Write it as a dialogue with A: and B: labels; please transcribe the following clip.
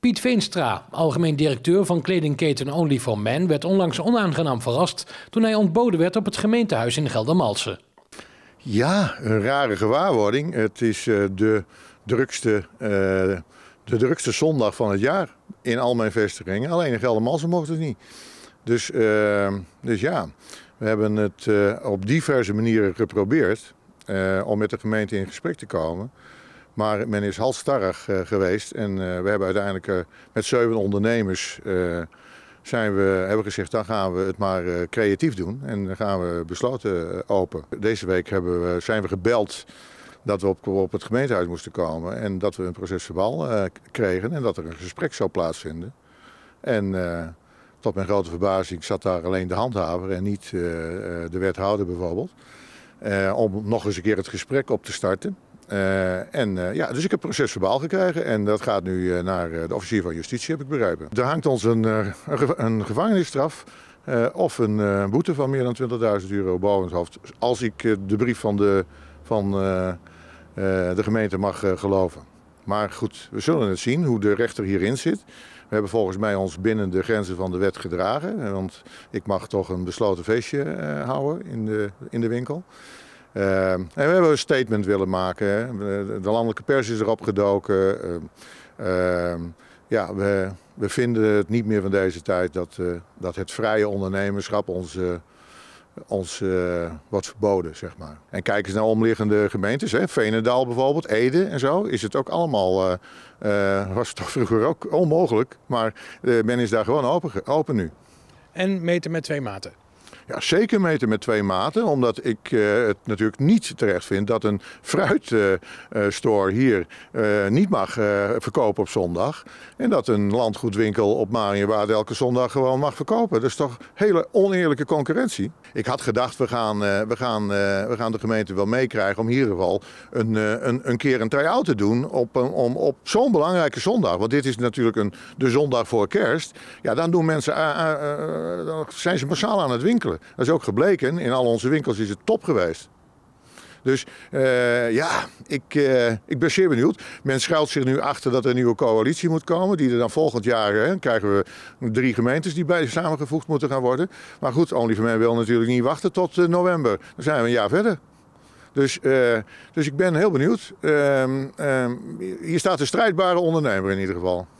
A: Piet Veenstra, algemeen directeur van kledingketen Only for Men, werd onlangs onaangenaam verrast toen hij ontboden werd op het gemeentehuis in Geldermalsen. Ja, een rare gewaarwording. Het is eh, de, drukste, eh, de drukste zondag van het jaar in al mijn vestigingen. Alleen in Geldermalsen mocht het niet. Dus, ehm, dus ja, we hebben het eh, op diverse manieren geprobeerd om met de gemeente in gesprek te komen. Maar men is halstarrig eh, geweest en eh, we hebben uiteindelijk eh, met zeven ondernemers zijn we, hebben gezegd, dan gaan we het maar creatief doen. En dan gaan we besloten open. Deze week hebben we, zijn we gebeld dat we op, op het gemeentehuis moesten komen. En dat we een procesverbaal uh, kregen en dat er een gesprek zou plaatsvinden. En tot mijn grote verbazing zat daar alleen de handhaver en niet de wethouder bijvoorbeeld. om nog eens een keer het gesprek op te starten. Eh, en eh, ja, dus ik heb proces verbaal gekregen en dat gaat nu eh, naar de officier van justitie, heb ik begrepen. Er hangt ons een, een gevangenisstraf of een boete van meer dan 20.000 euro boven het hoofd. Als ik de brief van de, van, de gemeente mag geloven. Maar goed, we zullen het zien hoe de rechter hierin zit. We hebben volgens mij ons binnen de grenzen van de wet gedragen. Want ik mag toch een besloten feestje houden in de, in de winkel en ehm, we hebben een statement willen maken. Hè. De landelijke pers is erop gedoken. Ehm, ehm, ja, we, we, vinden het niet meer van deze tijd dat, eh, dat het vrije ondernemerschap ons eh, ons eh, wordt verboden, zeg maar. En kijk eens naar omliggende gemeentes, hè? Venendaal bijvoorbeeld, Ede en zo, is het ook allemaal, was het toch vroeger ook onmogelijk, maar men is daar gewoon open, open nu. En meten met twee maten? Ja, zeker meten met twee maten, omdat ik eh, het natuurlijk niet terecht vind dat een fruitstore eh, eh, hier niet mag verkopen op zondag. En dat een landgoedwinkel op Marienwaard elke zondag gewoon mag verkopen. Dat is toch hele oneerlijke concurrentie. Ik had gedacht, we gaan, we gaan, we gaan de gemeente wel meekrijgen om hier in ieder geval een, een, een keer een try-out te doen op, om, op zo'n belangrijke zondag. Want dit is natuurlijk een, de zondag voor kerst. Ja, dan doen mensen, zijn ze massaal aan het winkelen. Dat is ook gebleken. In al onze winkels is het top geweest. Dus eh, ja, ik, eh, ik ben zeer benieuwd. Men schuilt zich nu achter dat er een nieuwe coalitie moet komen. Die er dan volgend jaar hè, krijgen we drie gemeentes die bij samengevoegd moeten gaan worden. Maar goed, mij wil natuurlijk niet wachten tot eh, november. Dan zijn we een jaar verder. Dus, dus ik ben heel benieuwd. Ehm, ehm, hier staat een strijdbare ondernemer in ieder geval.